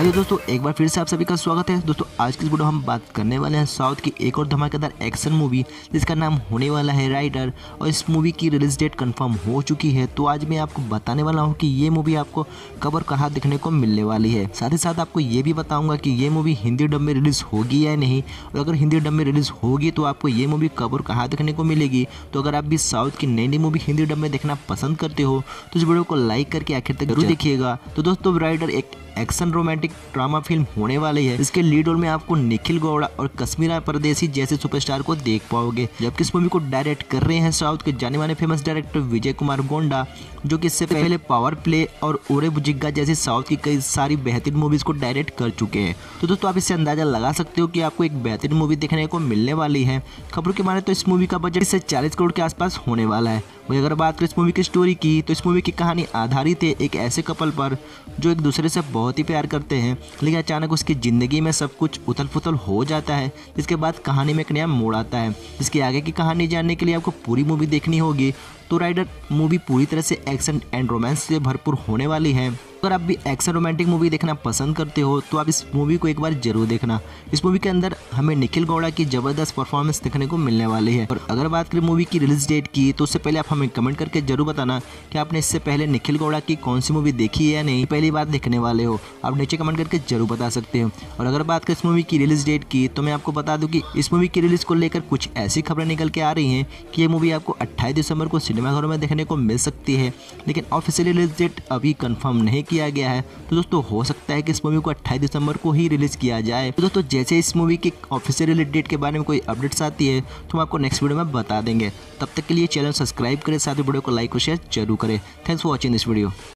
hello दोस्तों एक बार फिर से आप सभी का स्वागत है दोस्तों आज की वीडियो हम बात करने वाले हैं साउथ की एक और धमाकेदार एक्शन मूवी जिसका नाम होने वाला है राइडर और इस मूवी की रिलीज डेट कंफर्म हो चुकी है तो आज मैं आपको बताने वाला हूं कि ये मूवी आपको कब और कहाँ देखने को मिलने वाली है साथ ही साथ आपको ये भी बताऊँगा कि ये मूवी हिंदी डब में रिलीज़ होगी या नहीं और अगर हिंदी डब में रिलीज़ होगी तो आपको ये मूवी कब और कहाँ देखने को मिलेगी तो अगर आप भी साउथ की नई नई मूवी हिंदी डब में देखना पसंद करते हो तो इस वीडियो को लाइक करके आखिर तक जरूर देखिएगा तो दोस्तों राइडर एक एक्शन रोमांटिक ड्रामा फिल्म होने वाली है इसके लीड रोल में आपको निखिल गौड़ा और कश्मीरा परदेसी जैसे सुपरस्टार को देख पाओगे जबकि इस मूवी को डायरेक्ट कर रहे हैं साउथ के जाने माने फेमस डायरेक्टर विजय कुमार गोंडा जो कि इससे पहले पावर प्ले और ओरे बुजिग्गा जैसी साउथ की कई सारी बेहतरीन मूवीज को डायरेक्ट कर चुके हैं तो दोस्तों आप इससे अंदाजा लगा सकते हो कि आपको एक बेहतरीन मूवी देखने को मिलने वाली है खबरों के माने तो इस मूवी का बजट इससे चालीस करोड़ के आसपास होने वाला है वही अगर बात करें इस मूवी की स्टोरी की तो इस मूवी की कहानी आधारित है एक ऐसे कपल पर जो एक दूसरे से बहुत ही प्यार करते हैं लेकिन अचानक उसकी ज़िंदगी में सब कुछ उथल पुथल हो जाता है जिसके बाद कहानी में एक नया मोड़ आता है इसके आगे की कहानी जानने के लिए आपको पूरी मूवी देखनी होगी तो राइडर मूवी पूरी तरह से एक्शन एंड रोमांस से भरपूर होने वाली है अगर आप भी एक्शन रोमांटिक मूवी देखना पसंद करते हो तो आप इस मूवी को एक बार जरूर देखना इस मूवी के अंदर हमें निखिल गौड़ा की जबरदस्त परफॉर्मेंस देखने को मिलने वाली है और अगर बात करें मूवी की रिलीज डेट की तो उससे पहले आप हमें कमेंट करके जरूर बताना कि आपने इससे पहले निखिल गौड़ा की कौन सी मूवी देखी है या नहीं पहली बार देखने वाले हो आप नीचे कमेंट करके जरूर बता सकते हो और अगर बात करें इस मूवी की रिलीज डेट की तो मैं आपको बता दूँ कि इस मूवी की रिलीज को लेकर कुछ ऐसी खबरें निकल के आ रही हैं कि ये मूवी आपको अट्ठाईस दिसंबर को सिनेमाघरों में देखने को मिल सकती है लेकिन ऑफिशियली रिलीज डेट अभी कन्फर्म नहीं किया गया है तो दोस्तों हो सकता है कि इस मूवी को अट्ठाईस दिसंबर को ही रिलीज किया जाए तो दोस्तों जैसे इस मूवी के ऑफिशियल रिलीज डेट के बारे में कोई अपडेट्स आती है तो हम आपको नेक्स्ट वीडियो में बता देंगे तब तक के लिए चैनल सब्सक्राइब करें साथ ही वीडियो को लाइक और शेयर जरूर करें thanks for watching this video